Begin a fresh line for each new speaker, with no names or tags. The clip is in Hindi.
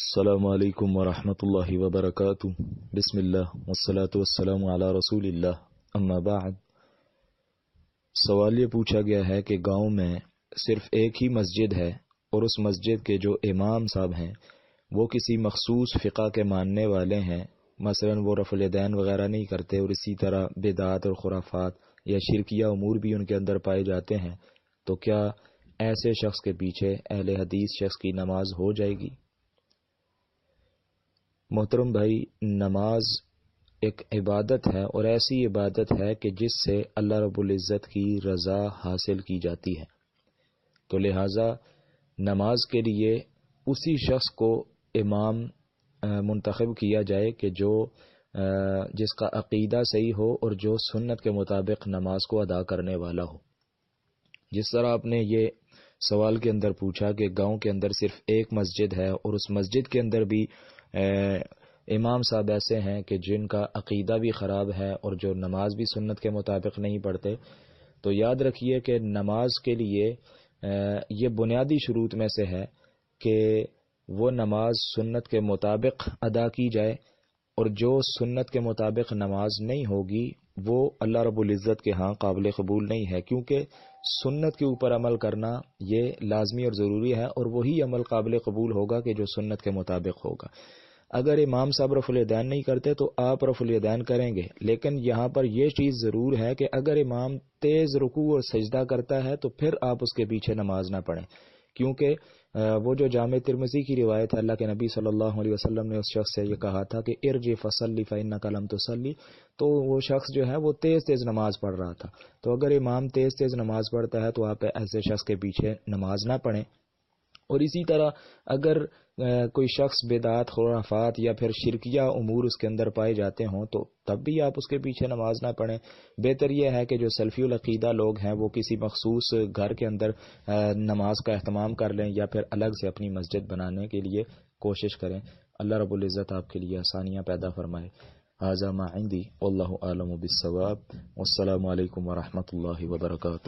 السلام عليكم ورحمة الله وبركاته بسم الله والصلاة والسلام على رسول الله अम्मा बाद सवाल ये पूछा गया है कि गांव में सिर्फ एक ही मस्जिद है और उस मस्जिद के जो इमाम साहब हैं वो किसी मखसूस फ़िका के मानने वाले हैं मसलन वो रफ़लदैन वगैरह नहीं करते और इसी तरह बेदात और खुराफात या शिरकिया अमूर भी उनके अंदर पाए जाते हैं तो क्या ऐसे शख्स के पीछे अहल हदीस शख्स की नमाज हो जाएगी मोहतरम भाई नमाज एक इबादत है और ऐसी इबादत है कि जिससे अल्लाह रबुल्ज़त की रज़ा हासिल की जाती है तो लिहाजा नमाज के लिए उसी शख्स को इमाम मंतखब किया जाए कि जो जिसका अकीदा सही हो और जो सुन्नत के मुताबिक नमाज को अदा करने वाला हो जिस तरह आपने ये सवाल के अंदर पूछा कि गांव के अंदर सिर्फ एक मस्जिद है और उस मस्जिद के अंदर भी इमाम साहब ऐसे हैं कि जिनका अकीदा भी ख़राब है और जो नमाज भी सुन्नत के मुताबिक नहीं पढ़ते तो याद रखिए कि नमाज के लिए ये बुनियादी शरूत में से है कि वो नमाज सुन्नत के मुताबिक अदा की जाए और जो सुन्नत के मुताबिक नमाज नहीं होगी वो अल्लाह रबुल्ज़त के हाँ काबिल कबूल नहीं है क्योंकि सुन्नत के ऊपर अमल करना ये लाजमी और ज़रूरी है और वही अमल काबिल कबूल होगा कि जो सुन्नत के मुताबिक होगा अगर इमाम साहब रफुलदैन नहीं करते तो आप रफुलदैन करेंगे लेकिन यहाँ पर यह चीज़ ज़रूर है कि अगर इमाम तेज़ रुकू और सजदा करता है तो फिर आप उसके पीछे नमाज ना पढ़ें क्योंकि वो जो जाम तिरमजी की रिवायत है अल्लाह के नबी सल्लल्लाहु अलैहि वसल्लम ने उस शख्स से ये कहा था कि इर्ज फसली फ़ैन कलम सली तो वो शख्स जो है वो तेज़ तेज़ नमाज़ पढ़ रहा था तो अगर इमाम तेज़ तेज़ नमाज़ पढ़ता है तो आप ऐसे शख्स के पीछे नमाज ना पढ़ें और इसी तरह अगर कोई शख्स बेदात खुराफात या फिर शिरकिया अमूर उसके अंदर पाए जाते हों तो तब भी आप उसके पीछे नमाज ना पढ़ें बेहतर यह है कि जो सल्फ़ीदा लोग हैं वो किसी मखसूस घर के अंदर नमाज का अहतमाम कर लें या फिर अलग से अपनी मस्जिद बनाने के लिए कोशिश करें अल्लाह रबुल्ज़त आपके लिए आसानियाँ पैदा फरमाए आजा माइंदी अल्लाम बिसवाब अल्लाम वरहमल वर्का